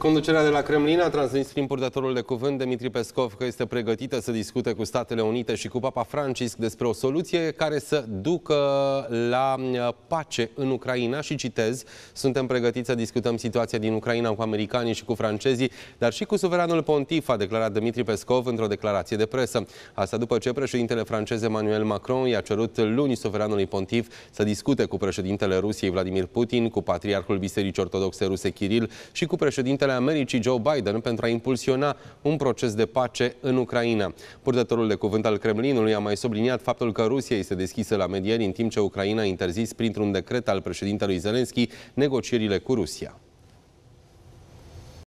Conducerea de la Kremlin a transmis prin purtătorul de cuvânt Dmitri Pescov că este pregătită să discute cu Statele Unite și cu Papa Francisc despre o soluție care să ducă la uh, pace în Ucraina și citez, suntem pregătiți să discutăm situația din Ucraina cu americanii și cu francezii, dar și cu suveranul pontif, a declarat Dmitri Pescov într-o declarație de presă. Asta după ce președintele francez Emmanuel Macron i-a cerut luni suveranului pontif să discute cu președintele Rusiei Vladimir Putin, cu patriarhul Bisericii Ortodoxe Ruse Kiril și cu președintele președintele Americii Joe Biden pentru a impulsiona un proces de pace în Ucraina. Purtătorul de cuvânt al Kremlinului a mai subliniat faptul că Rusia este deschisă la medieri în timp ce Ucraina a interzis printr-un decret al președintelui Zelenski negocierile cu Rusia.